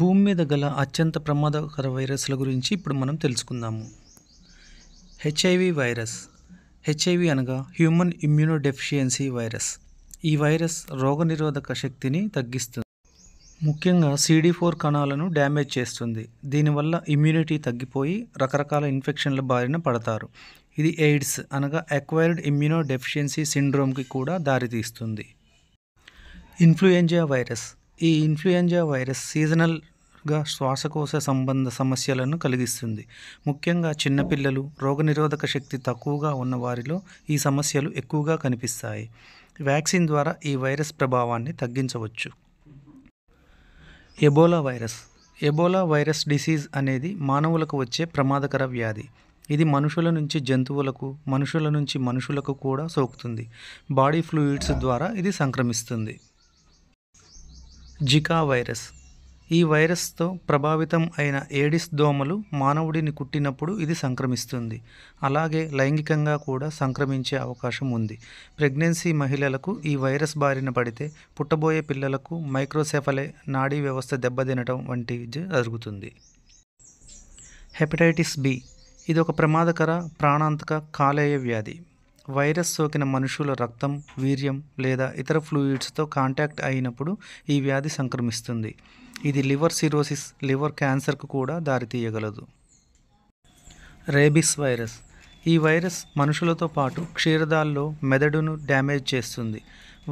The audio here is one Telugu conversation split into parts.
భూమి మీద గల అత్యంత ప్రమాదకర వైరస్ల గురించి ఇప్పుడు మనం తెలుసుకుందాము హెచ్ఐవి వైరస్ హెచ్ఐవి అనగా హ్యూమన్ ఇమ్యూనోడెఫిషియన్సీ వైరస్ ఈ వైరస్ రోగనిరోధక శక్తిని తగ్గిస్తుంది ముఖ్యంగా సిడి ఫోర్ కణాలను డ్యామేజ్ చేస్తుంది దీనివల్ల ఇమ్యూనిటీ తగ్గిపోయి రకరకాల ఇన్ఫెక్షన్ల బారిన పడతారు ఇది ఎయిడ్స్ అనగా అక్వైర్డ్ ఇమ్యూనో డెఫిషియన్సీ సిండ్రోమ్కి కూడా దారితీస్తుంది ఇన్ఫ్లుయెంజా వైరస్ ఈ ఇన్ఫ్లుయెంజా వైరస్ సీజనల్గా శ్వాసకోశ సంబంధ సమస్యలను కలిగిస్తుంది ముఖ్యంగా చిన్నపిల్లలు రోగనిరోధక శక్తి తక్కువగా ఉన్న వారిలో ఈ సమస్యలు ఎక్కువగా కనిపిస్తాయి వ్యాక్సిన్ ద్వారా ఈ వైరస్ ప్రభావాన్ని తగ్గించవచ్చు Ebola virus Ebola virus disease అనేది మానవులకు వచ్చే ప్రమాదకర వ్యాధి ఇది మనుషుల నుంచి జంతువులకు మనుషుల నుంచి మనుషులకు కూడా సోకుతుంది బాడీ ఫ్లూయిడ్స్ ద్వారా ఇది సంక్రమిస్తుంది జికా వైరస్ ఈ వైరస్తో ప్రభావితం అయిన ఏడిస్ దోమలు మానవుడిని కుట్టినప్పుడు ఇది సంక్రమిస్తుంది అలాగే లైంగికంగా కూడా సంక్రమించే అవకాశం ఉంది ప్రెగ్నెన్సీ మహిళలకు ఈ వైరస్ బారిన పడితే పుట్టబోయే పిల్లలకు మైక్రోసెఫలే నాడీ వ్యవస్థ దెబ్బతినటం వంటివి జరుగుతుంది హెపటైటిస్ బి ఇది ఒక ప్రమాదకర ప్రాణాంతక కాలేయ వ్యాధి వైరస్ సోకిన మనుషుల రక్తం వీర్యం లేదా ఇతర ఫ్లూయిడ్స్తో కాంటాక్ట్ అయినప్పుడు ఈ వ్యాధి సంక్రమిస్తుంది ఇది లివర్ సిరోసిస్ లివర్ క్యాన్సర్కు కూడా దారితీయగలదు రేబిస్ వైరస్ ఈ వైరస్ మనుషులతో పాటు క్షీరదాల్లో మెదడును డ్యామేజ్ చేస్తుంది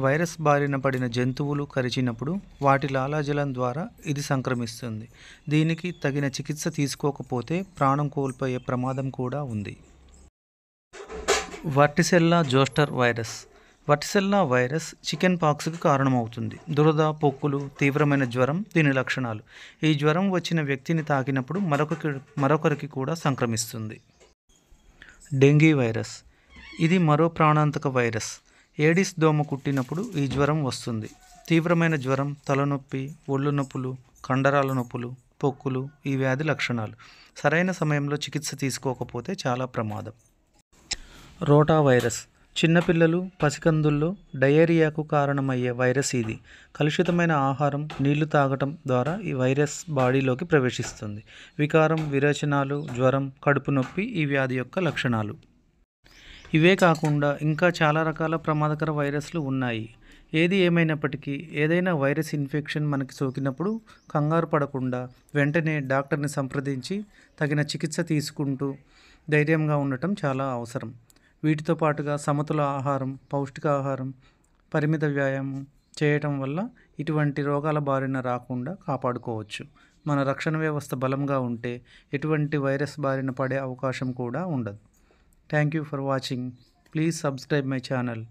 వైరస్ బారిన పడిన జంతువులు కరిచినప్పుడు వాటి లాలాజలం ద్వారా ఇది సంక్రమిస్తుంది దీనికి తగిన చికిత్స తీసుకోకపోతే ప్రాణం కోల్పోయే ప్రమాదం కూడా ఉంది varicella zoster virus varicella virus chicken పాక్స్కి కారణమవుతుంది దురద పొక్కులు తీవ్రమైన జ్వరం దీని లక్షణాలు ఈ జ్వరం వచ్చిన వ్యక్తిని తాకినప్పుడు మరొకరికి మరొకరికి కూడా సంక్రమిస్తుంది డెంగీ వైరస్ ఇది మరో ప్రాణాంతక వైరస్ ఏడిస్ దోమ కుట్టినప్పుడు ఈ జ్వరం వస్తుంది తీవ్రమైన జ్వరం తలనొప్పి ఒళ్ళు నొప్పులు కండరాల నొప్పులు పొక్కులు ఈ వ్యాధి లక్షణాలు సరైన సమయంలో చికిత్స తీసుకోకపోతే చాలా ప్రమాదం రోటా వైరస్ చిన్నపిల్లలు పసికందుల్లో డయేరియాకు కారణమయ్యే వైరస్ ఇది కలుషితమైన ఆహారం నీళ్లు తాగటం ద్వారా ఈ వైరస్ బాడీలోకి ప్రవేశిస్తుంది వికారం విరేచనాలు జ్వరం కడుపు నొప్పి ఈ వ్యాధి యొక్క లక్షణాలు ఇవే కాకుండా ఇంకా చాలా రకాల ప్రమాదకర వైరస్లు ఉన్నాయి ఏది ఏమైనప్పటికీ ఏదైనా వైరస్ ఇన్ఫెక్షన్ మనకి సోకినప్పుడు కంగారు పడకుండా వెంటనే డాక్టర్ని సంప్రదించి తగిన చికిత్స తీసుకుంటూ ధైర్యంగా ఉండటం చాలా అవసరం వీటితో పాటుగా సమతుల ఆహారం పౌష్టికాహారం పరిమిత వ్యాయామం చేయటం వల్ల ఇటువంటి రోగాల బారిన రాకుండా కాపాడుకోవచ్చు మన రక్షణ వ్యవస్థ బలంగా ఉంటే ఎటువంటి వైరస్ బారిన పడే అవకాశం కూడా ఉండదు thank you for watching please subscribe my channel